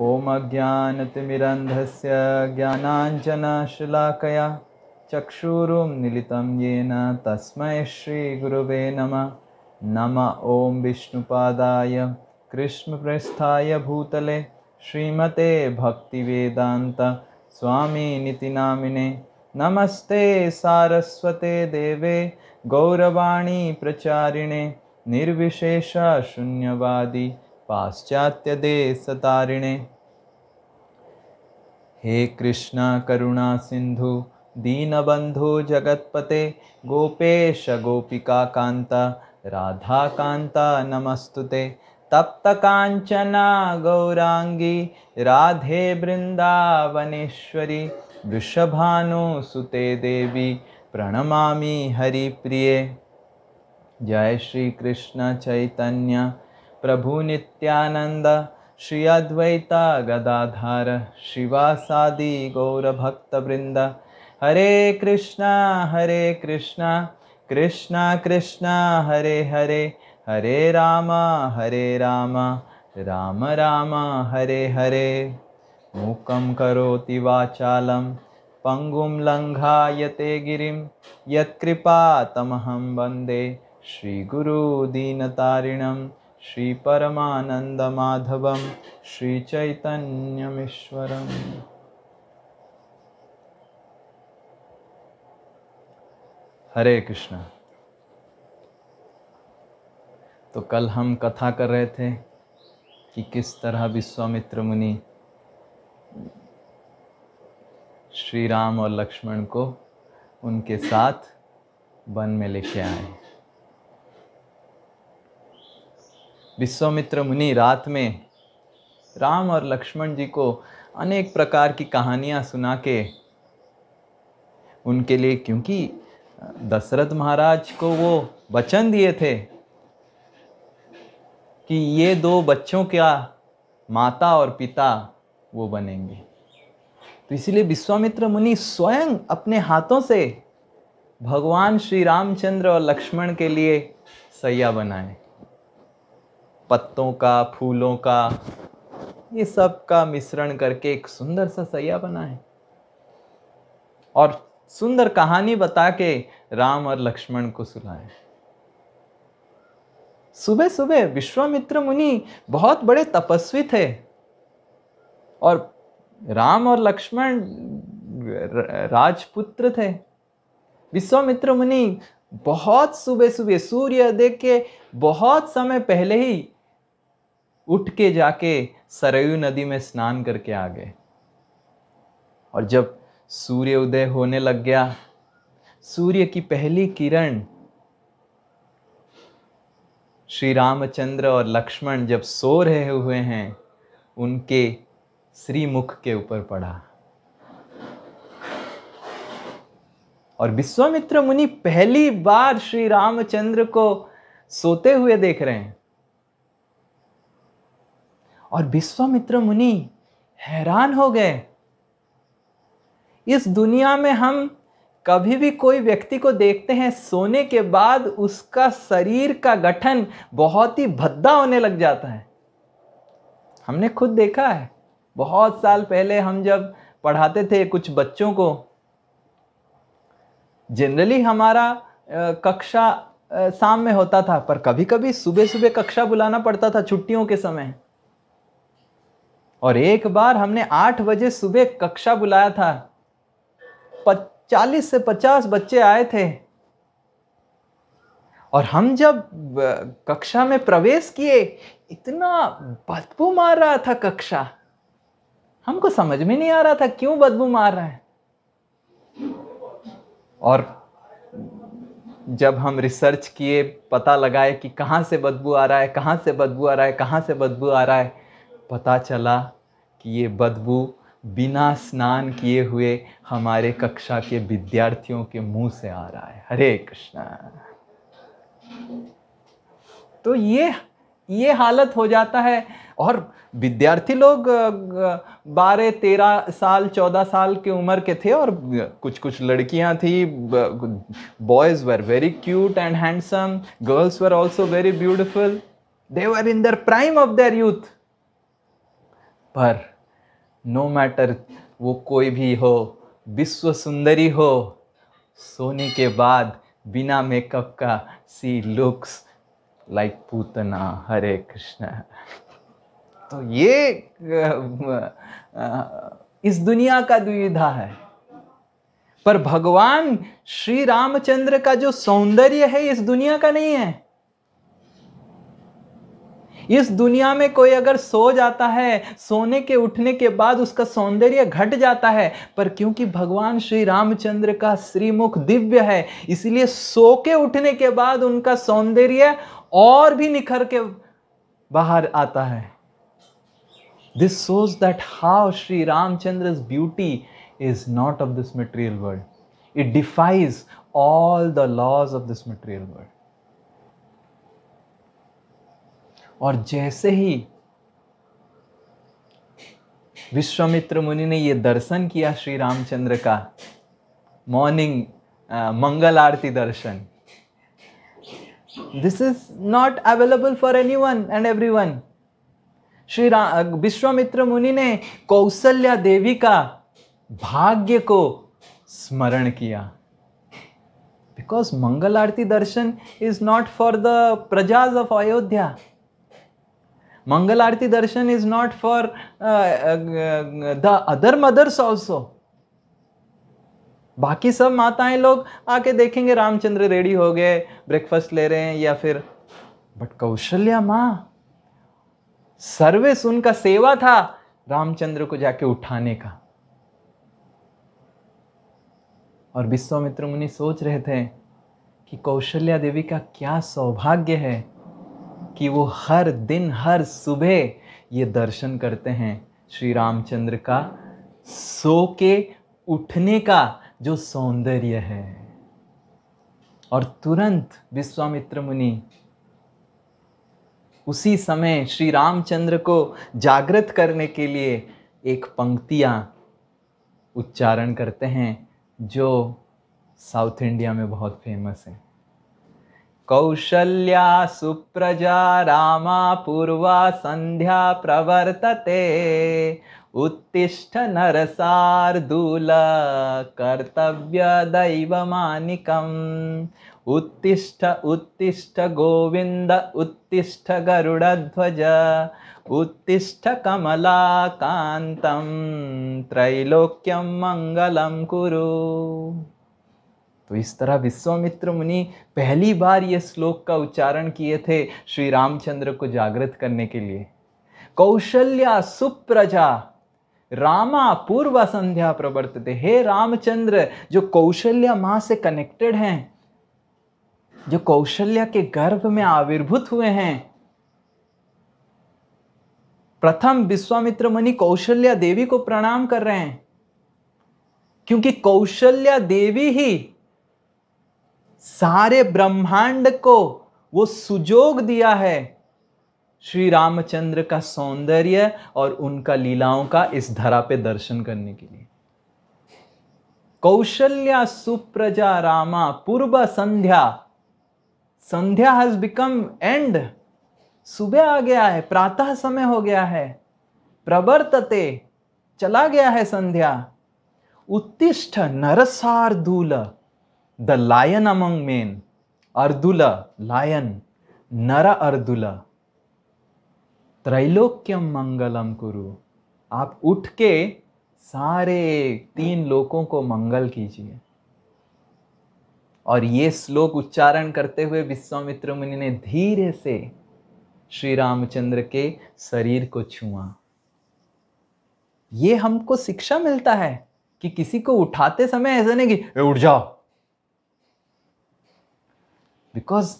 ॐ ज्ञानतिमिरन्धस्य ज्ञानाञ्जनशिलाकया चक्षूरुं निलितं येन तस्मै श्रीगुरुवे नमः नम ॐ विष्णुपादाय कृष्णप्रस्थाय भूतले श्रीमते भक्तिवेदान्त नितिनामिने। नमस्ते सारस्वते देवे गौरवाणी गौरवाणीप्रचारिणे निर्विशेषशून्यवादी पाश्चात्यदेशतारिणे हे कृष्णा करुणा सिंधु दीनबंधु जगत्पते गोपेश गोपिका राधा कांता नमस्तुते तप्त कांचना गौरांगी राधे वृषभानु सुते देवी प्रणमामि हरिप्रिये जय श्री कृष्ण चैतन्य प्रभुनित्यानन्द अद्वैता गदाधार शिवासादिगौरभक्तवृन्द हरे कृष्ण हरे कृष्ण कृष्ण कृष्ण हरे हरे हरे राम हरे राम राम राम हरे हरे मूकं करोति वाचालं पङ्गुं लङ्घायते गिरिं यत्कृपातमहं वन्दे श्रीगुरुदीनतारिणं श्री परमानंद श्री श्रीचैतन्यमीश्वरम् हरे कृष्ण तो कल हम कथा कर रहे थे कि किस तरह विश्वामित्र मुनि श्री राम और लक्ष्मण को उनके साथ वन में लेके आए विश्वामित्र मुनि रात में राम और लक्ष्मण जी को अनेक प्रकार की कहानियाँ सुना के उनके लिए क्योंकि दशरथ महाराज को वो वचन दिए थे कि ये दो बच्चों क्या माता और पिता वो बनेंगे तो इसलिए विश्वामित्र मुनि स्वयं अपने हाथों से भगवान श्री रामचंद्र और लक्ष्मण के लिए सैया बनाए पत्तों का फूलों का ये सब का मिश्रण करके एक सुंदर सा सैया बना है और सुंदर कहानी बता के राम और लक्ष्मण को सुनाए सुबह सुबह विश्वामित्र मुनि बहुत बड़े तपस्वी थे और राम और लक्ष्मण राजपुत्र थे विश्वामित्र मुनि बहुत सुबह सुबह सूर्य देख के बहुत समय पहले ही उठ के जाके सरयू नदी में स्नान करके आ गए और जब सूर्य उदय होने लग गया सूर्य की पहली किरण श्री रामचंद्र और लक्ष्मण जब सो रहे हुए हैं उनके श्रीमुख के ऊपर पड़ा और विश्वामित्र मुनि पहली बार श्री रामचंद्र को सोते हुए देख रहे हैं और विश्वामित्र मुनि हैरान हो गए इस दुनिया में हम कभी भी कोई व्यक्ति को देखते हैं सोने के बाद उसका शरीर का गठन बहुत ही भद्दा होने लग जाता है हमने खुद देखा है बहुत साल पहले हम जब पढ़ाते थे कुछ बच्चों को जनरली हमारा कक्षा शाम में होता था पर कभी कभी सुबह सुबह कक्षा बुलाना पड़ता था छुट्टियों के समय और एक बार हमने आठ बजे सुबह कक्षा बुलाया था चालीस से पचास बच्चे आए थे और हम जब कक्षा में प्रवेश किए इतना बदबू मार रहा था कक्षा हमको समझ में नहीं आ रहा था क्यों बदबू मार रहा है और जब हम रिसर्च किए पता लगाए कि कहाँ से बदबू आ रहा है कहाँ से बदबू आ रहा है कहाँ से बदबू आ रहा है पता चला कि ये बदबू बिना स्नान किए हुए हमारे कक्षा के विद्यार्थियों के मुंह से आ रहा है हरे कृष्णा तो ये ये हालत हो जाता है और विद्यार्थी लोग बारह तेरह साल चौदह साल के उम्र के थे और कुछ कुछ लड़कियां थी boys were very cute and handsome girls were also very beautiful they were in the prime of their youth पर नो मैटर वो कोई भी हो विश्व सुंदरी हो सोने के बाद बिना मेकअप का she looks like Putana Hare Krishna तो ये इस दुनिया का दुविधा है पर भगवान श्री रामचंद्र का जो सौंदर्य है इस दुनिया का नहीं है इस दुनिया में कोई अगर सो जाता है सोने के उठने के बाद उसका सौंदर्य घट जाता है पर क्योंकि भगवान श्री रामचंद्र का श्रीमुख दिव्य है इसलिए सो के उठने के बाद उनका सौंदर्य और भी निखर के बाहर आता है this shows that how Shri Ramchandra beauty is not of this material world it defies all the laws of this material world और जैसे ही विश्वामित्र मुनि ने ये दर्शन किया श्री रामचंद्र का morning uh, mangal aarti darshan this is not available for any one and every one Shri Ram Vishwamitra मुनि ने कौशल्या देवी का भाग्य को स्मरण किया because mangal aarti darshan is not for the prajas of Ayodhya mangal aarti darshan is not for the other mothers also बाकी सब माताएं लोग आके देखेंगे रामचंद्र रेडी हो गए ब्रेकफास्ट ले रहे हैं या फिर बट कौशल्या माँ सर्विस उनका सेवा था रामचंद्र को जाके उठाने का और विश्वामित्र मुनि सोच रहे थे कि कौशल्या देवी का क्या सौभाग्य है कि वो हर दिन हर सुबह ये दर्शन करते हैं श्री रामचंद्र का सो के उठने का जो सौंदर्य है और तुरंत विश्वामित्र मुनि उसी समय श्री रामचंद्र को जागृत करने के लिए एक पंक्तियाँ उच्चारण करते हैं जो साउथ इंडिया में बहुत फेमस है कौशल्या सुप्रजा रामा पूर्वा सन्ध्या प्रवर्तते उत्तिष्ठ नरशार्दूल कर्तव्यदैवमानिकम् उत्तिष्ठ उत्तिष्ठ गोविन्द उत्तिष्ठ गरुडध्वज उत्तिष्ठ कमलाकान्तं त्रैलोक्यं मङ्गलं कुरु तो इस तरह विश्वामित्र मुनि पहली बार ये श्लोक का उच्चारण किए थे श्री रामचंद्र को जागृत करने के लिए कौशल्या सुप्रजा रामा पूर्व संध्या प्रवर्तते हे रामचंद्र जो कौशल्या माँ से कनेक्टेड हैं जो कौशल्या के गर्भ में आविर्भूत हुए हैं प्रथम विश्वामित्र मुनि कौशल्या देवी को प्रणाम कर रहे हैं क्योंकि कौशल्या देवी ही सारे ब्रह्मांड को वो सुजोग दिया है श्री रामचंद्र का सौंदर्य और उनका लीलाओं का इस धरा पे दर्शन करने के लिए कौशल्या सुप्रजा रामा पूर्व संध्या संध्या हैज बिकम एंड सुबह आ गया है प्रातः समय हो गया है प्रवर्तते चला गया है संध्या उत्तिष्ठ नरसार दूला द लायन अमंग मेन अर्दुल लायन नर अर्दुल त्रैलोक्यम मंगलम कुरु आप उठ के सारे तीन लोकों को मंगल कीजिए और ये श्लोक उच्चारण करते हुए विश्वामित्र मुनि ने धीरे से श्री रामचंद्र के शरीर को छुआ ये हमको शिक्षा मिलता है कि किसी को उठाते समय ऐसा नहीं कि उठ जाओ बिकॉज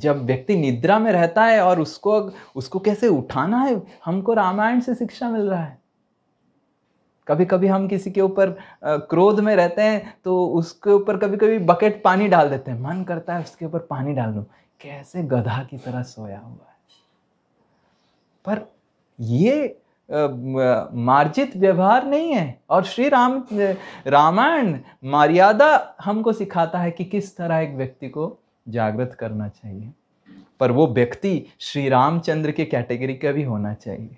जब व्यक्ति निद्रा में रहता है और उसको उसको कैसे उठाना है हमको रामायण से शिक्षा मिल रहा है कभी कभी हम किसी के ऊपर क्रोध में रहते हैं तो उसके ऊपर कभी कभी बकेट पानी डाल देते हैं मन करता है उसके ऊपर पानी डाल दूँ कैसे गधा की तरह सोया हुआ है पर ये मार्जित व्यवहार नहीं है और श्री राम रामायण मर्यादा हमको सिखाता है कि किस तरह एक व्यक्ति को जागृत करना चाहिए पर वो व्यक्ति श्री रामचंद्र के कैटेगरी का भी होना चाहिए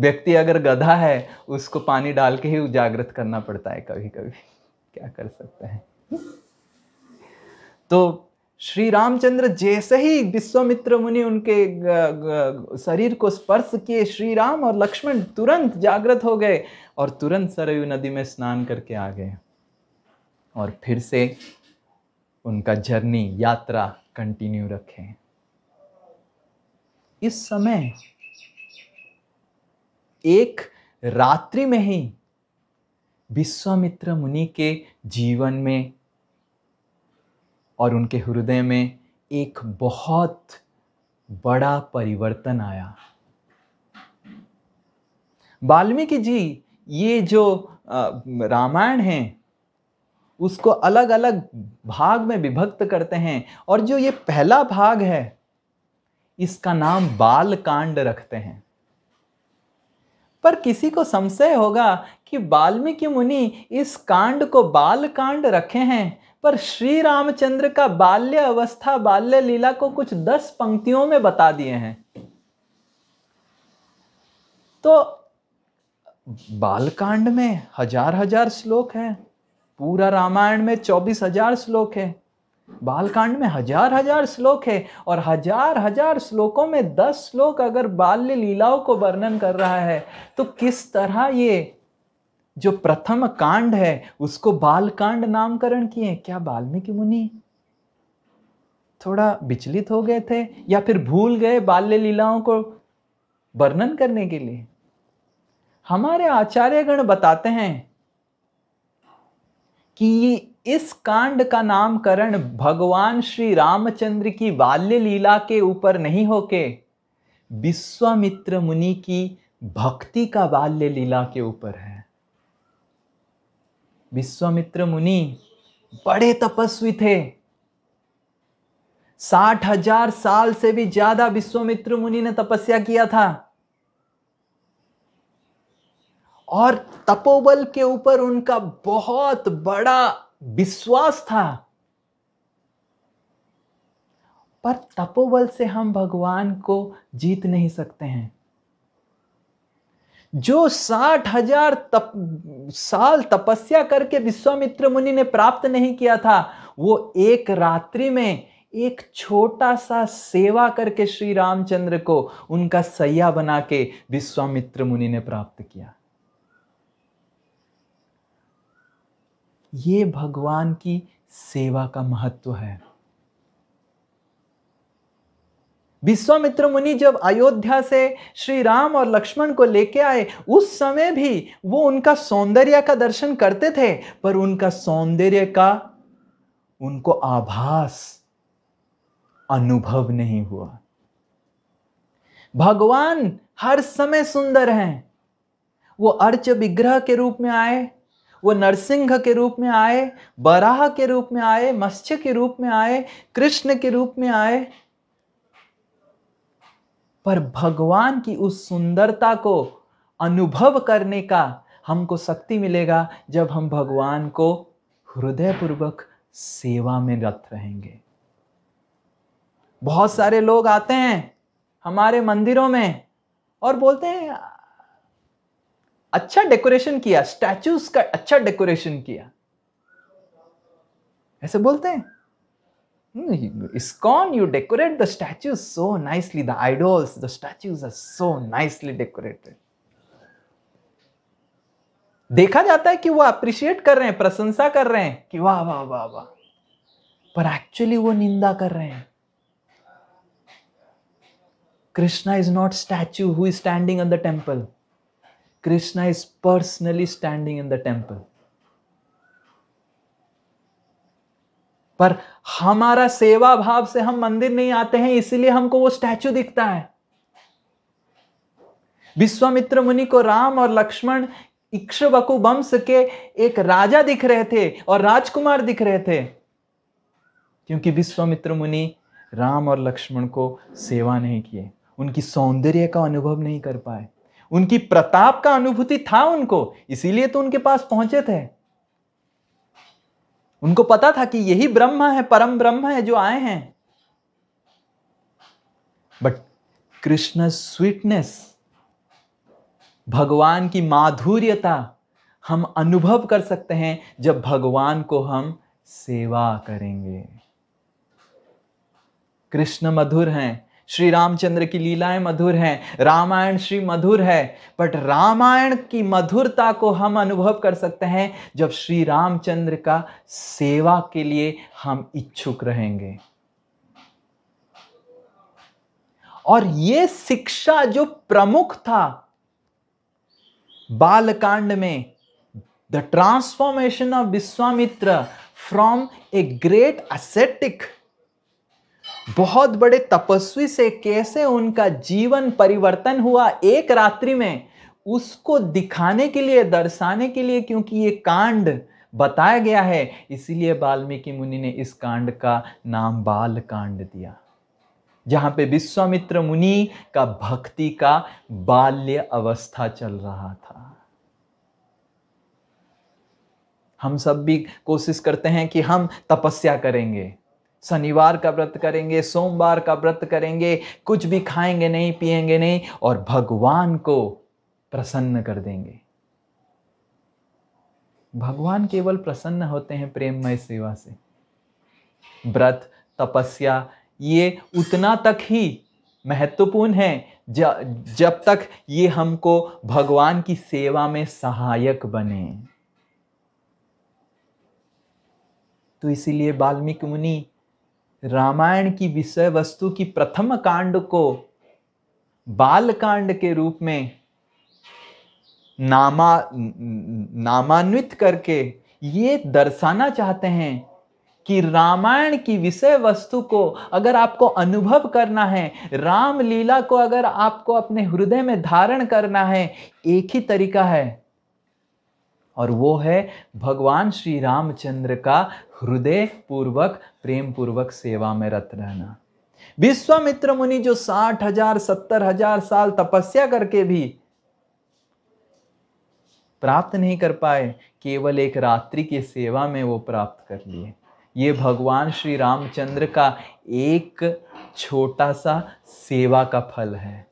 व्यक्ति अगर गधा है उसको पानी डाल के ही जागृत करना पड़ता है कभी कभी क्या कर सकते हैं तो श्री रामचंद्र जैसे ही विश्वामित्र मुनि उनके शरीर को स्पर्श किए श्री राम और लक्ष्मण तुरंत जागृत हो गए और तुरंत सरयू नदी में स्नान करके आ गए और फिर से उनका जर्नी यात्रा कंटिन्यू रखे इस समय एक रात्रि में ही विश्वामित्र मुनि के जीवन में और उनके हृदय में एक बहुत बड़ा परिवर्तन आया वाल्मीकि जी ये जो रामायण है उसको अलग अलग भाग में विभक्त करते हैं और जो ये पहला भाग है इसका नाम बाल कांड रखते हैं पर किसी को संशय होगा कि वाल्मीकि मुनि इस कांड को बाल कांड रखे हैं पर श्री रामचंद्र का बाल्य अवस्था बाल्य लीला को कुछ दस पंक्तियों में बता दिए हैं तो बालकांड में हजार हजार श्लोक हैं पूरा रामायण में चौबीस हजार श्लोक है बालकांड में हजार हजार श्लोक है और हजार हजार श्लोकों में दस श्लोक अगर बाल्य लीलाओं को वर्णन कर रहा है तो किस तरह ये जो प्रथम कांड है उसको बाल कांड नामकरण किए क्या बाल्मीकि मुनि थोड़ा विचलित हो गए थे या फिर भूल गए बाल्य लीलाओं को वर्णन करने के लिए हमारे आचार्यगण बताते हैं कि इस कांड का नामकरण भगवान श्री रामचंद्र की बाल्य लीला के ऊपर नहीं होके विश्वामित्र मुनि की भक्ति का बाल्य लीला के ऊपर है विश्वामित्र मुनि बड़े तपस्वी थे साठ हजार साल से भी ज्यादा विश्वामित्र मुनि ने तपस्या किया था और तपोबल के ऊपर उनका बहुत बड़ा विश्वास था पर तपोबल से हम भगवान को जीत नहीं सकते हैं जो साठ हजार तप, साल तपस्या करके विश्वामित्र मुनि ने प्राप्त नहीं किया था वो एक रात्रि में एक छोटा सा सेवा करके श्री रामचंद्र को उनका सैया बना के विश्वामित्र मुनि ने प्राप्त किया ये भगवान की सेवा का महत्व है विश्वामित्र मुनि जब अयोध्या से श्री राम और लक्ष्मण को लेके आए उस समय भी वो उनका सौंदर्य का दर्शन करते थे पर उनका सौंदर्य का उनको आभास अनुभव नहीं हुआ भगवान हर समय सुंदर हैं वो अर्च विग्रह के रूप में आए वो नरसिंह के रूप में आए बराह के रूप में आए मत्स्य के रूप में आए कृष्ण के रूप में आए पर भगवान की उस सुंदरता को अनुभव करने का हमको शक्ति मिलेगा जब हम भगवान को हृदयपूर्वक सेवा में रत रहेंगे बहुत सारे लोग आते हैं हमारे मंदिरों में और बोलते हैं अच्छा डेकोरेशन किया स्टैचूज का अच्छा डेकोरेशन किया ऐसे बोलते हैं Hmm, ISKCON, you decorate the statues so nicely. The idols, the statues are so nicely decorated. देखा जाता है कि वो अप्रिशिएट कर रहे हैं प्रशंसा कर रहे हैं कि वाह वाह वाह वाह पर एक्चुअली वो निंदा कर रहे हैं Krishna is not statue who is standing in the temple Krishna is personally standing in the temple पर हमारा सेवा भाव से हम मंदिर नहीं आते हैं इसीलिए हमको वो स्टैचू दिखता है विश्वामित्र मुनि को राम और लक्ष्मण इक्षबकु वंश के एक राजा दिख रहे थे और राजकुमार दिख रहे थे क्योंकि विश्वामित्र मुनि राम और लक्ष्मण को सेवा नहीं किए उनकी सौंदर्य का अनुभव नहीं कर पाए उनकी प्रताप का अनुभूति था उनको इसीलिए तो उनके पास पहुंचे थे उनको पता था कि यही ब्रह्म है परम ब्रह्म है जो आए हैं बट कृष्ण स्वीटनेस भगवान की माधुर्यता हम अनुभव कर सकते हैं जब भगवान को हम सेवा करेंगे कृष्ण मधुर हैं श्री रामचंद्र की लीलाएं मधुर हैं रामायण श्री मधुर है बट रामायण की मधुरता को हम अनुभव कर सकते हैं जब श्री रामचंद्र का सेवा के लिए हम इच्छुक रहेंगे और ये शिक्षा जो प्रमुख था बालकांड में the transformation of Vishwamitra from a great ascetic बहुत बड़े तपस्वी से कैसे उनका जीवन परिवर्तन हुआ एक रात्रि में उसको दिखाने के लिए दर्शाने के लिए क्योंकि ये कांड बताया गया है इसीलिए वाल्मीकि मुनि ने इस कांड का नाम बाल कांड दिया जहां पे विश्वामित्र मुनि का भक्ति का बाल्य अवस्था चल रहा था हम सब भी कोशिश करते हैं कि हम तपस्या करेंगे शनिवार का व्रत करेंगे सोमवार का व्रत करेंगे कुछ भी खाएंगे नहीं पिएंगे नहीं और भगवान को प्रसन्न कर देंगे भगवान केवल प्रसन्न होते हैं प्रेममय सेवा से व्रत तपस्या ये उतना तक ही महत्वपूर्ण है जब तक ये हमको भगवान की सेवा में सहायक बने तो इसीलिए वाल्मीकि मुनि रामायण की विषय वस्तु की प्रथम कांड को बाल कांड के रूप में नामा नामान्वित करके ये दर्शाना चाहते हैं कि रामायण की विषय वस्तु को अगर आपको अनुभव करना है रामलीला को अगर आपको अपने हृदय में धारण करना है एक ही तरीका है और वो है भगवान श्री रामचंद्र का हृदय पूर्वक प्रेम पूर्वक सेवा में रत रहना विश्वामित्र मुनि जो साठ हजार सत्तर हजार साल तपस्या करके भी प्राप्त नहीं कर पाए केवल एक रात्रि की सेवा में वो प्राप्त कर लिए ये भगवान श्री रामचंद्र का एक छोटा सा सेवा का फल है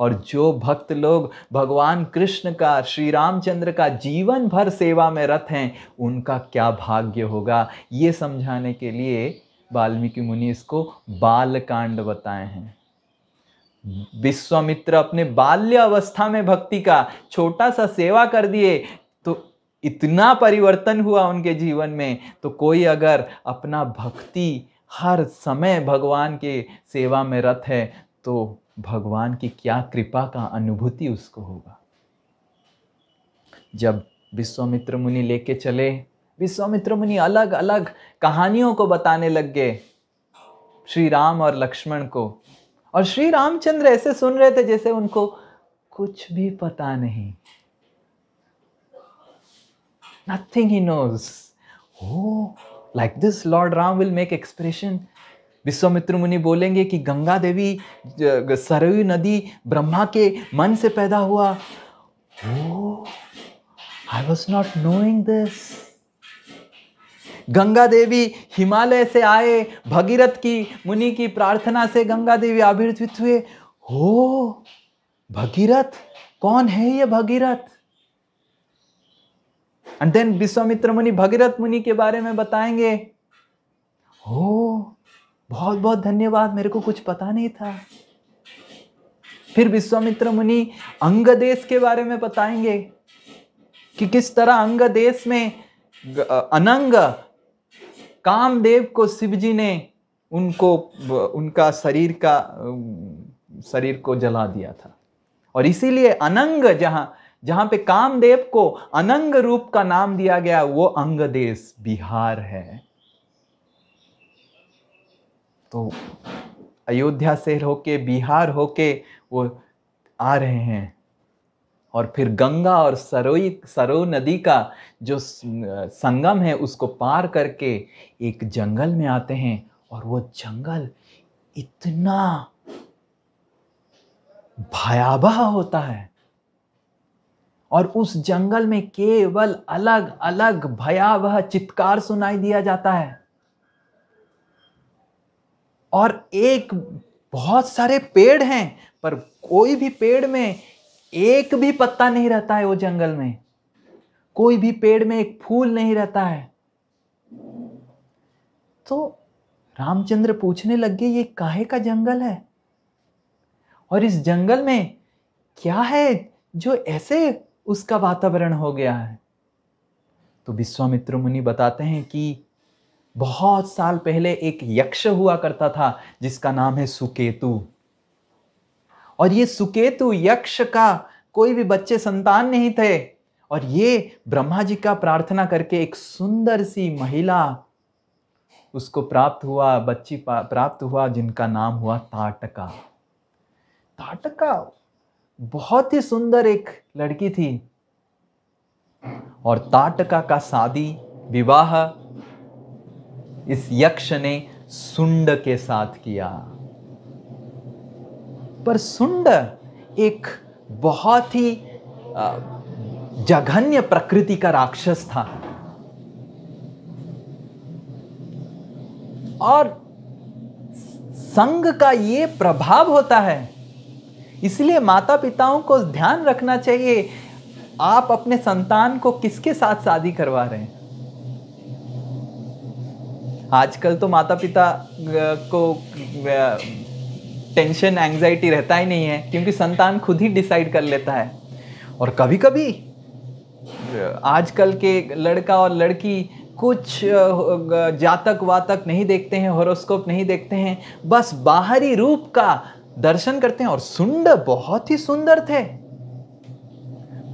और जो भक्त लोग भगवान कृष्ण का श्री रामचंद्र का जीवन भर सेवा में रत हैं उनका क्या भाग्य होगा ये समझाने के लिए वाल्मीकि मुनि इसको बालकांड बताए हैं विश्वामित्र अपने बाल्य अवस्था में भक्ति का छोटा सा सेवा कर दिए तो इतना परिवर्तन हुआ उनके जीवन में तो कोई अगर अपना भक्ति हर समय भगवान के सेवा में रत है तो भगवान की क्या कृपा का अनुभूति उसको होगा जब विश्वामित्र मुनि लेके चले विश्वामित्र मुनि अलग अलग कहानियों को बताने लग गए श्री राम और लक्ष्मण को और श्री रामचंद्र ऐसे सुन रहे थे जैसे उनको कुछ भी पता नहीं nothing he knows how like this lord Ram will make expression Vishwamitra मुनि बोलेंगे कि गंगा देवी सरयू नदी ब्रह्मा के मन से पैदा हुआ I was not knowing this Ganga Devi Himalaya से आए भगीरथ की मुनि की प्रार्थना से गंगा देवी आविर्भूत हुए हो भगीरथ कौन है ये भगीरथ एंड देन विश्वामित्र मुनि भगीरथ मुनि के बारे में बताएंगे हो बहुत बहुत धन्यवाद मेरे को कुछ पता नहीं था फिर विश्वामित्र मुनि अंग देश के बारे में बताएंगे कि किस तरह अंग देश में अनंग कामदेव को शिव जी ने उनको उनका शरीर का शरीर को जला दिया था और इसीलिए अनंग जहाँ जहाँ पे कामदेव को अनंग रूप का नाम दिया गया वो अंग देश बिहार है तो अयोध्या से होके बिहार होके वो आ रहे हैं और फिर गंगा और सरोई सरो नदी का जो संगम है उसको पार करके एक जंगल में आते हैं और वो जंगल इतना भयावह होता है और उस जंगल में केवल अलग अलग भयावह चित्कार सुनाई दिया जाता है और एक बहुत सारे पेड़ हैं पर कोई भी पेड़ में एक भी पत्ता नहीं रहता है वो जंगल में कोई भी पेड़ में एक फूल नहीं रहता है तो रामचंद्र पूछने लग गए ये काहे का जंगल है और इस जंगल में क्या है जो ऐसे उसका वातावरण हो गया है तो विश्वामित्र मुनि बताते हैं कि बहुत साल पहले एक यक्ष हुआ करता था जिसका नाम है सुकेतु और ये सुकेतु यक्ष का कोई भी बच्चे संतान नहीं थे और ये ब्रह्मा जी का प्रार्थना करके एक सुंदर सी महिला उसको प्राप्त हुआ बच्ची प्राप्त हुआ जिनका नाम हुआ ताटका ताटका बहुत ही सुंदर एक लड़की थी और ताटका का शादी विवाह इस यक्ष ने सुंड के साथ किया पर सुंड एक बहुत ही जघन्य प्रकृति का राक्षस था और संग का यह प्रभाव होता है इसलिए माता पिताओं को ध्यान रखना चाहिए आप अपने संतान को किसके साथ शादी करवा रहे हैं आजकल तो माता पिता को टेंशन एंजाइटी रहता ही नहीं है क्योंकि संतान खुद ही डिसाइड कर लेता है और कभी कभी आजकल के लड़का और लड़की कुछ जातक वातक नहीं देखते हैं हॉरोस्कोप नहीं देखते हैं बस बाहरी रूप का दर्शन करते हैं और सुंदर बहुत ही सुंदर थे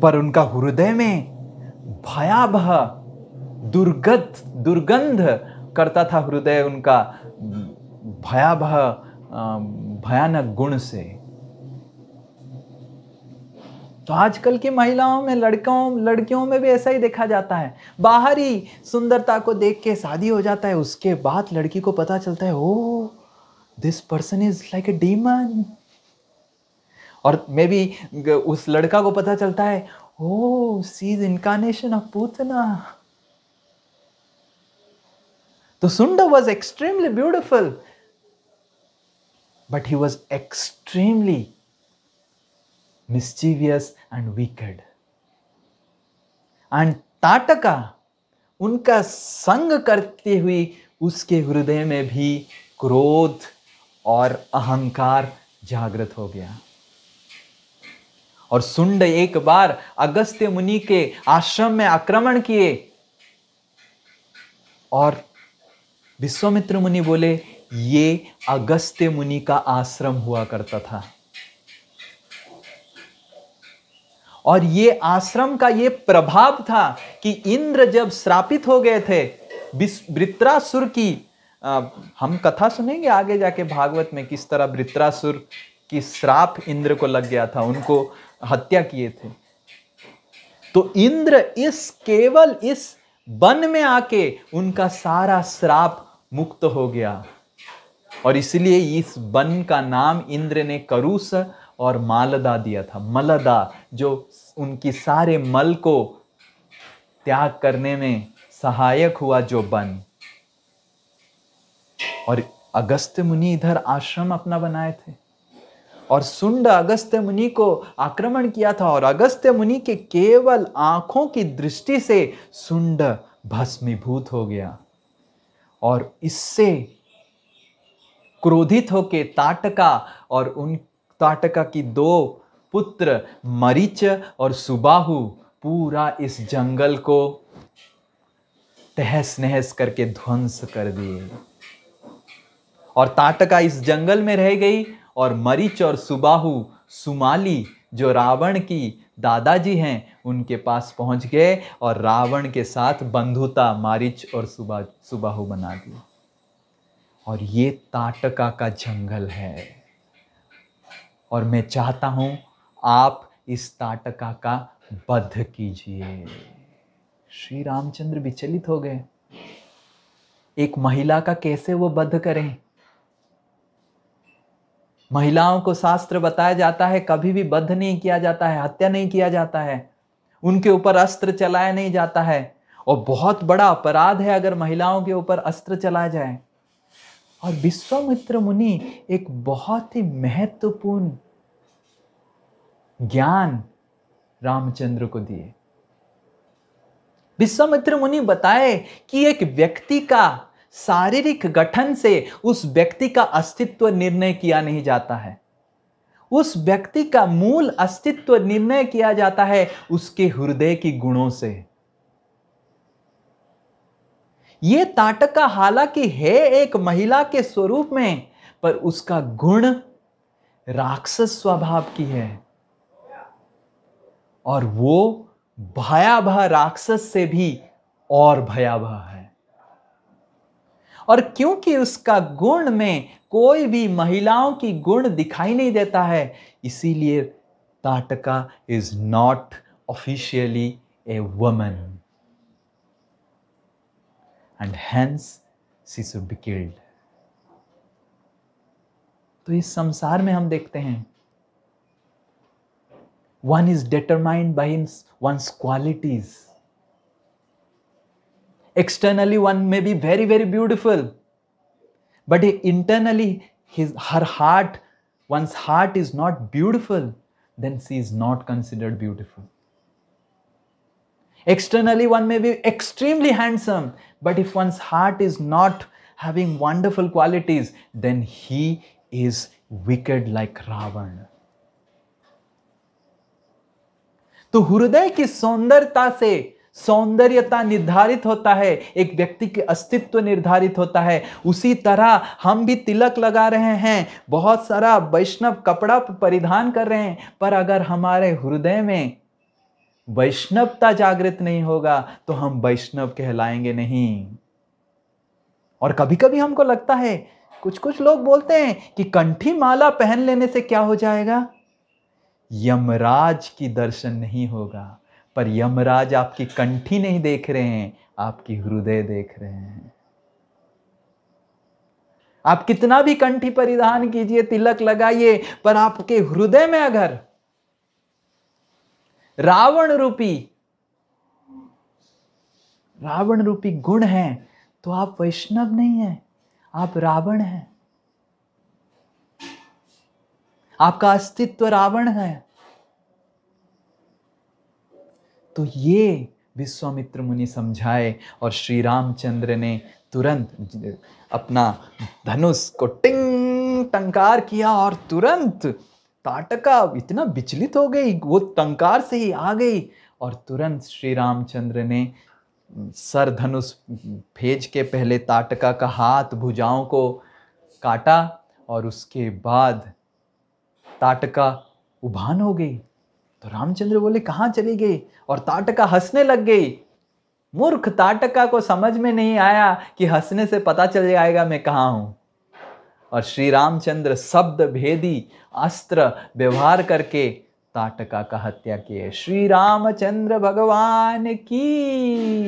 पर उनका हृदय में भयावह दुर्गत दुर्गंध करता था हृदय उनका भयावह भयानक गुण से तो आजकल की महिलाओं में लड़कों लड़कियों में भी ऐसा ही देखा जाता है बाहरी सुंदरता को देख के शादी हो जाता है उसके बाद लड़की को पता चलता है oh this person is like a demon और मे बी उस लड़का को पता चलता है oh she is incarnation of Putana तो Sunda was extremely beautiful but he was extremely mischievous and wicked and Tataka उनका संग करते हुए उसके हृदय में भी क्रोध और अहंकार जागृत हो गया और सुंड एक बार अगस्त्य मुनि के आश्रम में आक्रमण किए और विश्वामित्र मुनि बोले ये अगस्त्य मुनि का आश्रम हुआ करता था और ये आश्रम का ये प्रभाव था कि इंद्र जब श्रापित हो गए थे वृत्रासुर की आ, हम कथा सुनेंगे आगे जाके भागवत में किस तरह वृत्रासुर की श्राप इंद्र को लग गया था उनको हत्या किए थे तो इंद्र इस केवल इस वन में आके उनका सारा श्राप मुक्त हो गया और इसलिए इस वन का नाम इंद्र ने करुस और मालदा दिया था मलदा जो उनकी सारे मल को त्याग करने में सहायक हुआ जो बन और अगस्त मुनि इधर आश्रम अपना बनाए थे और सुंड अगस्त्य मुनि को आक्रमण किया था और अगस्त्य मुनि के केवल आंखों की दृष्टि से सुंड भस्मीभूत हो गया और इससे क्रोधित होके ताटका और उन ताटका की दो पुत्र मरीच और सुबाहु पूरा इस जंगल को तहस नहस करके ध्वंस कर दिए और ताटका इस जंगल में रह गई और मरीच और सुबाहू सुमाली जो रावण की दादाजी हैं उनके पास पहुंच गए और रावण के साथ बंधुता मारिच और सुबा सुबाहु बना दी और ये ताटका का जंगल है और मैं चाहता हूं आप इस ताटका का बध कीजिए श्री रामचंद्र विचलित हो गए एक महिला का कैसे वो बध करें महिलाओं को शास्त्र बताया जाता है कभी भी बद्ध नहीं किया जाता है हत्या नहीं किया जाता है उनके ऊपर अस्त्र चलाया नहीं जाता है और बहुत बड़ा अपराध है अगर महिलाओं के ऊपर अस्त्र चलाया जाए और विश्वामित्र मुनि एक बहुत ही महत्वपूर्ण ज्ञान रामचंद्र को दिए विश्वामित्र मुनि बताए कि एक व्यक्ति का शारीरिक गठन से उस व्यक्ति का अस्तित्व निर्णय किया नहीं जाता है उस व्यक्ति का मूल अस्तित्व निर्णय किया जाता है उसके हृदय की गुणों से यह ताटका हालांकि है एक महिला के स्वरूप में पर उसका गुण राक्षस स्वभाव की है और वो भयावह राक्षस से भी और भयावह है और क्योंकि उसका गुण में कोई भी महिलाओं की गुण दिखाई नहीं देता है इसीलिए Tataka is not officially a woman and hence she should be killed तो इस संसार में हम देखते हैं one is determined by one qualities externally one may be very very beautiful but internally his her heart one's heart is not beautiful then she is not considered beautiful externally one may be extremely handsome but if one's heart is not having wonderful qualities then he is wicked like ravan तो हृदय की सौंदरता से सौंदर्यता निर्धारित होता है एक व्यक्ति के अस्तित्व निर्धारित होता है उसी तरह हम भी तिलक लगा रहे हैं बहुत सारा वैष्णव कपड़ा परिधान कर रहे हैं पर अगर हमारे हृदय में वैष्णवता जागृत नहीं होगा तो हम वैष्णव कहलाएंगे नहीं और कभी कभी हमको लगता है कुछ कुछ लोग बोलते हैं कि कंठी माला पहन लेने से क्या हो जाएगा यमराज की दर्शन नहीं होगा पर यमराज आपकी कंठी नहीं देख रहे हैं आपकी हृदय देख रहे हैं आप कितना भी कंठी परिधान कीजिए तिलक लगाइए पर आपके हृदय में अगर रावण रूपी रावण रूपी गुण है तो आप वैष्णव नहीं है आप रावण हैं आपका अस्तित्व रावण है तो ये विश्वामित्र मुनि समझाए और श्री रामचंद्र ने तुरंत अपना धनुष को टिंग टंकार किया और तुरंत ताटका इतना विचलित हो गई वो टंकार से ही आ गई और तुरंत श्री रामचंद्र ने सर धनुष भेज के पहले ताटका का हाथ भुजाओं को काटा और उसके बाद ताटका उभान हो गई तो रामचंद्र बोले कहाँ चली गई और ताटका हंसने लग गई मूर्ख ताटका को समझ में नहीं आया कि हंसने से पता चल जाएगा मैं कहाँ हूँ और श्री रामचंद्र शब्द भेदी अस्त्र व्यवहार करके ताटका का हत्या किए श्री रामचंद्र भगवान की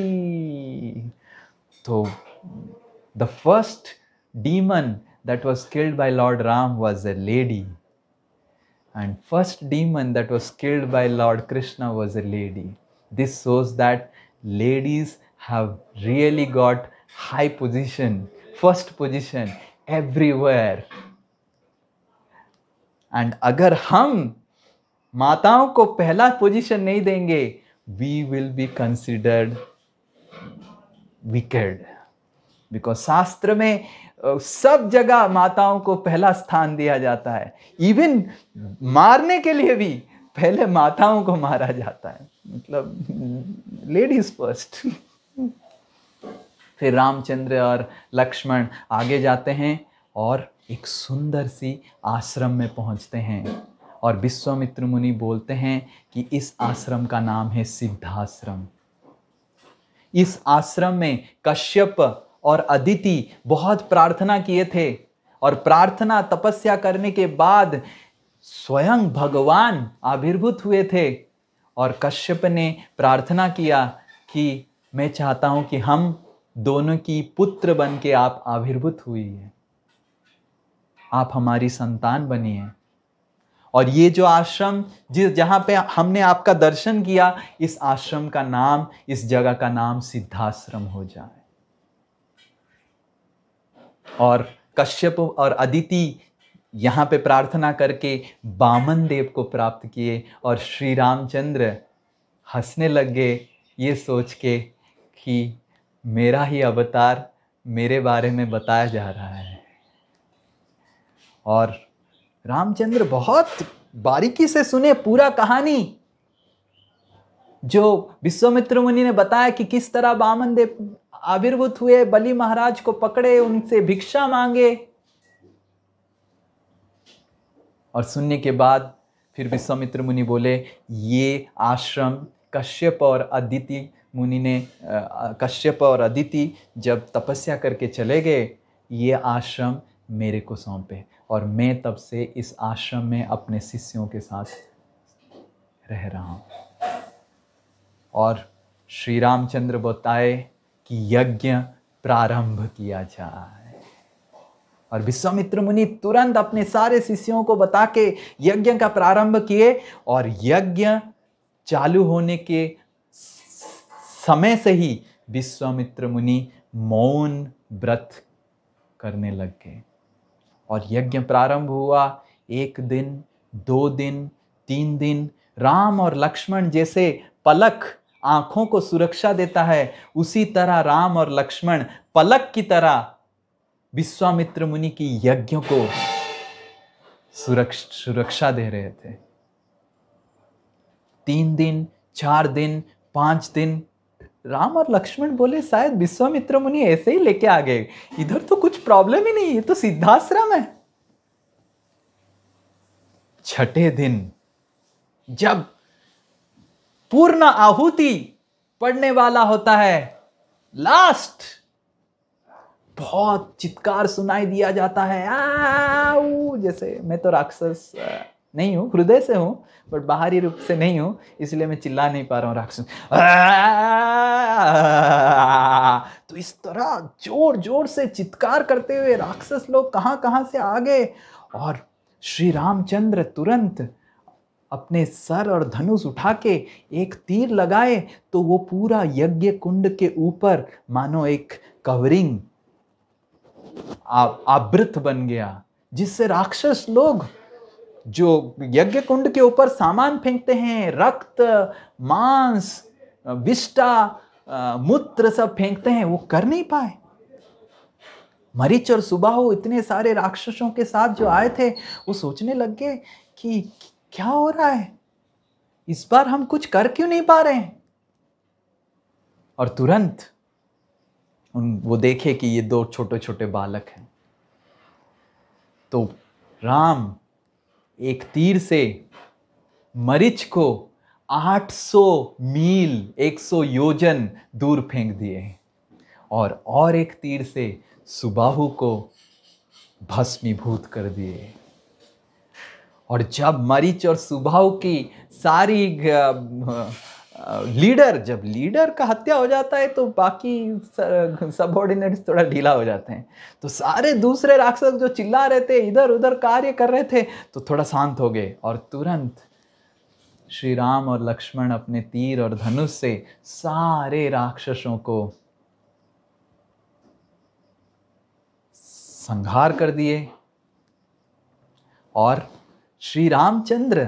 तो the first demon that was killed by lord Ram was a lady and first demon that was killed by Lord Krishna was a lady. This shows that ladies have really got high position, first position everywhere. And agar हम माताओं को पहला position नहीं देंगे we will be considered wicked because शास्त्र में सब जगह माताओं को पहला स्थान दिया जाता है इवन मारने के लिए भी पहले माताओं को मारा जाता है मतलब लेडीज फर्स्ट फिर रामचंद्र और लक्ष्मण आगे जाते हैं और एक सुंदर सी आश्रम में पहुंचते हैं और विश्वामित्र मुनि बोलते हैं कि इस आश्रम का नाम है सिद्धाश्रम इस आश्रम में कश्यप और अदिति बहुत प्रार्थना किए थे और प्रार्थना तपस्या करने के बाद स्वयं भगवान आविर्भूत हुए थे और कश्यप ने प्रार्थना किया कि मैं चाहता हूं कि हम दोनों की पुत्र बन के आप आविर्भूत हुई है आप हमारी संतान बनी है और ये जो आश्रम जिस जहां पे हमने आपका दर्शन किया इस आश्रम का नाम इस जगह का नाम सिद्धाश्रम हो जाए और कश्यप और अदिति यहाँ पे प्रार्थना करके बामन देव को प्राप्त किए और श्री रामचंद्र हंसने लग गए ये सोच के कि मेरा ही अवतार मेरे बारे में बताया जा रहा है और रामचंद्र बहुत बारीकी से सुने पूरा कहानी जो विश्वामित्र मुनि ने बताया कि किस तरह बामन देव आविर्भूत हुए बलि महाराज को पकड़े उनसे भिक्षा मांगे और सुनने के बाद फिर विश्वामित्र मुनि बोले ये आश्रम कश्यप और अदिति मुनि ने कश्यप और अदिति जब तपस्या करके चले गए ये आश्रम मेरे को सौंपे और मैं तब से इस आश्रम में अपने शिष्यों के साथ रह रहा हूँ और श्री रामचंद्र बताए कि यज्ञ प्रारंभ किया जाए और विश्वामित्र मुनि तुरंत अपने सारे शिष्यों को बता के यज्ञ का प्रारंभ किए और यज्ञ चालू होने के समय से ही विश्वामित्र मुनि मौन व्रत करने लग गए और यज्ञ प्रारंभ हुआ एक दिन दो दिन तीन दिन राम और लक्ष्मण जैसे पलक आंखों को सुरक्षा देता है उसी तरह राम और लक्ष्मण पलक की तरह विश्वामित्र मुनि की यज्ञों को सुरक्षा दे रहे थे तीन दिन चार दिन पांच दिन राम और लक्ष्मण बोले शायद विश्वामित्र मुनि ऐसे ही लेके आ गए इधर तो कुछ प्रॉब्लम ही नहीं ये तो सिद्धाश्रम है छठे दिन जब पूर्ण आहुति पढ़ने वाला होता है लास्ट बहुत चित्कार सुनाई दिया जाता है आऊ जैसे मैं तो राक्षस नहीं हूँ हृदय से हूँ बट बाहरी रूप से नहीं हूँ इसलिए मैं चिल्ला नहीं पा रहा हूँ राक्षस तो इस तरह जोर जोर से चित्कार करते हुए राक्षस लोग कहाँ कहाँ से आ गए और श्री रामचंद्र तुरंत अपने सर और धनुष उठा के एक तीर लगाए तो वो पूरा यज्ञ कुंड के ऊपर मानो एक कवरिंग आवृत बन गया जिससे राक्षस लोग जो यज्ञ कुंड के ऊपर सामान फेंकते हैं रक्त मांस विष्टा मूत्र सब फेंकते हैं वो कर नहीं पाए मरीच और सुबाहु इतने सारे राक्षसों के साथ जो आए थे वो सोचने लग गए कि क्या हो रहा है इस बार हम कुछ कर क्यों नहीं पा रहे हैं और तुरंत उन वो देखे कि ये दो छोटे छोटे बालक हैं तो राम एक तीर से मरीच को 800 मील 100 योजन दूर फेंक दिए और और एक तीर से सुबाहु को भस्मीभूत कर दिए और जब मरीच और सुबह की सारी लीडर जब लीडर का हत्या हो जाता है तो बाकी सबॉर्डिनेट्स थोड़ा ढीला हो जाते हैं तो सारे दूसरे राक्षस जो चिल्ला रहे थे इधर उधर कार्य कर रहे थे तो थोड़ा शांत हो गए और तुरंत श्री राम और लक्ष्मण अपने तीर और धनुष से सारे राक्षसों को संहार कर दिए और श्री रामचंद्र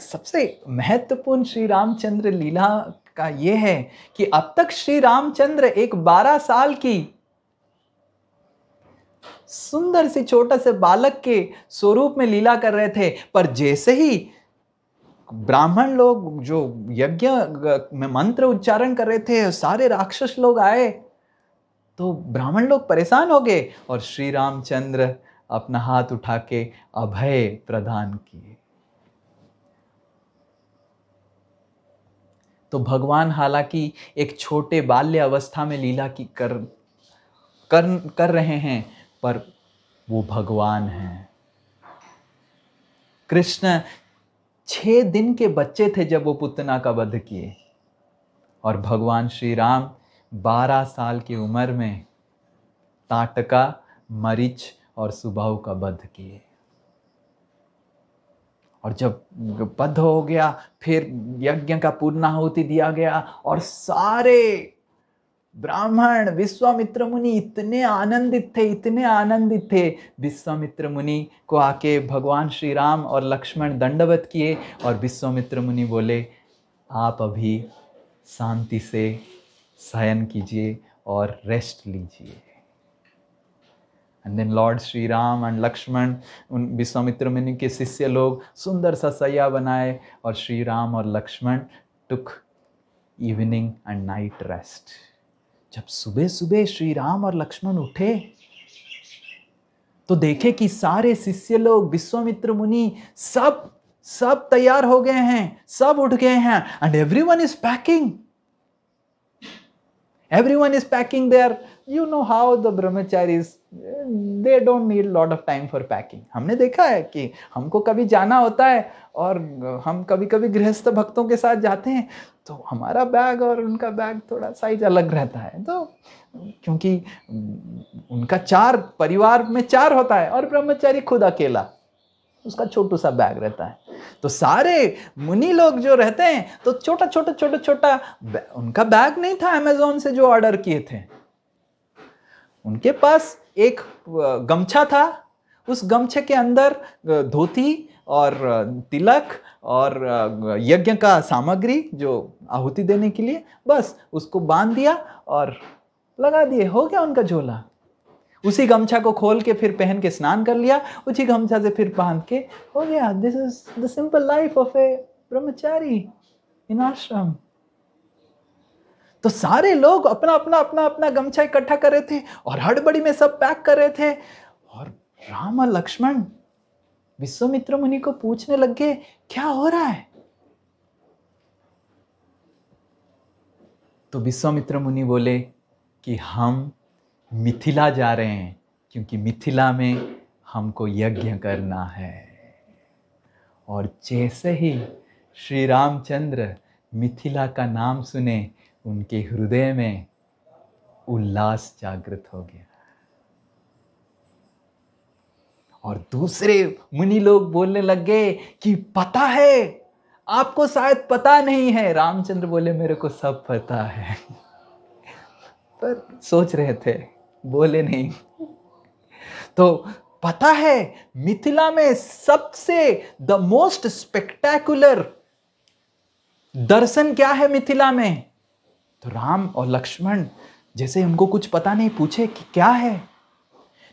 सबसे महत्वपूर्ण श्री रामचंद्र लीला का ये है कि अब तक श्री रामचंद्र एक बारह साल की सुंदर सी छोटा से बालक के स्वरूप में लीला कर रहे थे पर जैसे ही ब्राह्मण लोग जो यज्ञ में मंत्र उच्चारण कर रहे थे सारे राक्षस लोग आए तो ब्राह्मण लोग परेशान हो गए और श्री रामचंद्र अपना हाथ उठा के अभय प्रदान किए तो भगवान हालांकि एक छोटे बाल्य अवस्था में लीला की कर कर कर रहे हैं पर वो भगवान हैं कृष्ण छह दिन के बच्चे थे जब वो पुतना का वध किए और भगवान श्री राम बारह साल की उम्र में ताटका मरीच और सुबह का बध किए और जब बद्ध हो गया फिर यज्ञ का पूर्णाहुति दिया गया और सारे ब्राह्मण विश्वामित्र मुनि इतने आनंदित थे इतने आनंदित थे विश्वामित्र मुनि को आके भगवान श्री राम और लक्ष्मण दंडवत किए और विश्वामित्र मुनि बोले आप अभी शांति से शयन कीजिए और रेस्ट लीजिए and then lord Shri Ram and Lakshman उन विश्वामित्र मुनि के शिष्य लोग सुंदर सा सैया बनाए और श्री राम और Lakshman took evening and night rest जब सुबह सुबह श्री राम और लक्ष्मण उठे तो देखे कि सारे शिष्य लोग विश्वामित्र मुनि सब सब तैयार हो गए हैं सब उठ गए हैं and every one is packing every one is packing there you know how the brahmacharis they don't need lot of time for packing हमने देखा है कि हमको कभी जाना होता है और हम कभी कभी गृहस्थ भक्तों के साथ जाते हैं तो हमारा बैग और उनका बैग थोड़ा साइज अलग रहता है तो क्योंकि उनका चार परिवार में चार होता है और ब्रह्मचारी खुद अकेला उसका छोटू सा बैग रहता है तो सारे मुनि लोग जो रहते हैं तो छोटा छोटा छोटा छोटा उनका बैग नहीं था अमेजोन से जो ऑर्डर किए थे उनके पास एक गमछा था उस गमछे के अंदर धोती और तिलक और यज्ञ का सामग्री जो आहुति देने के लिए बस उसको बांध दिया और लगा दिए हो गया उनका झोला उसी गमछा को खोल के फिर पहन के स्नान कर लिया उसी गमछा से फिर बांध के हो गया this is the simple life of a brahmachari in आश्रम तो सारे लोग अपना अपना अपना अपना गमछा इकट्ठा कर रहे थे और हड़बड़ी में सब पैक कर रहे थे और राम और लक्ष्मण विश्वमित्र मुनि को पूछने लग गए क्या हो रहा है तो विश्वामित्र मुनि बोले कि हम मिथिला जा रहे हैं क्योंकि मिथिला में हमको यज्ञ करना है और जैसे ही श्री रामचंद्र मिथिला का नाम सुने उनके हृदय में उल्लास जागृत हो गया और दूसरे मुनि लोग बोलने लग गए कि पता है आपको शायद पता नहीं है रामचंद्र बोले मेरे को सब पता है पर सोच रहे थे बोले नहीं तो पता है मिथिला में सबसे द मोस्ट स्पेक्टेकुलर दर्शन क्या है मिथिला में तो राम और लक्ष्मण जैसे उनको कुछ पता नहीं पूछे कि क्या है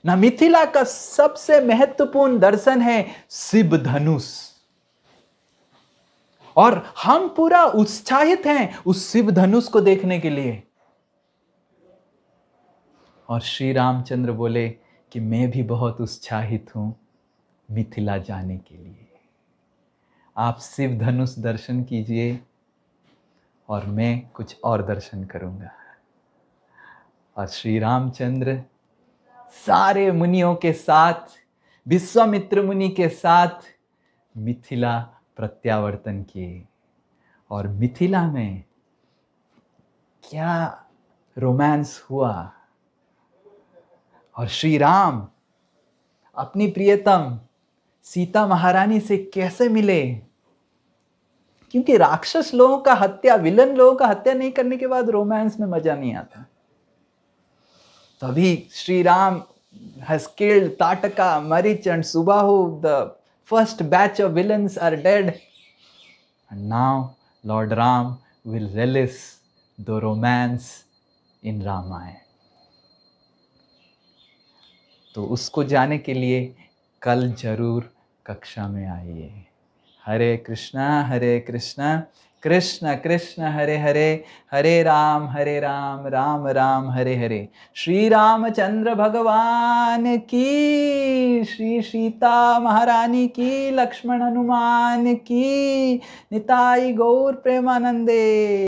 ना मिथिला का सबसे महत्वपूर्ण दर्शन है शिव धनुष और हम पूरा उत्साहित हैं उस शिव धनुष को देखने के लिए और श्री रामचंद्र बोले कि मैं भी बहुत उत्साहित हूं मिथिला जाने के लिए आप शिव धनुष दर्शन कीजिए और मैं कुछ और दर्शन करूंगा और श्री रामचंद्र सारे मुनियों के साथ विश्वामित्र मुनि के साथ मिथिला प्रत्यावर्तन किए और मिथिला में क्या रोमांस हुआ और श्री राम अपनी प्रियतम सीता महारानी से कैसे मिले क्योंकि राक्षस लोगों का हत्या विलन लोगों का हत्या नहीं करने के बाद रोमांस में मजा नहीं आता तभी Shri Ram has killed Tataka Marich and Subahu the first batch of villains are dead now lord Ram will release the romance in Ramayan तो उसको जाने के लिए कल जरूर कक्षा में आइए हरे कृष्णा हरे कृष्णा कृष्ण कृष्ण हरे हरे हरे राम हरे राम राम राम हरे हरे श्री रामचंद्र भगवान की श्री सीता महारानी की लक्ष्मण हनुमान की निताई गौर प्रेमानंदे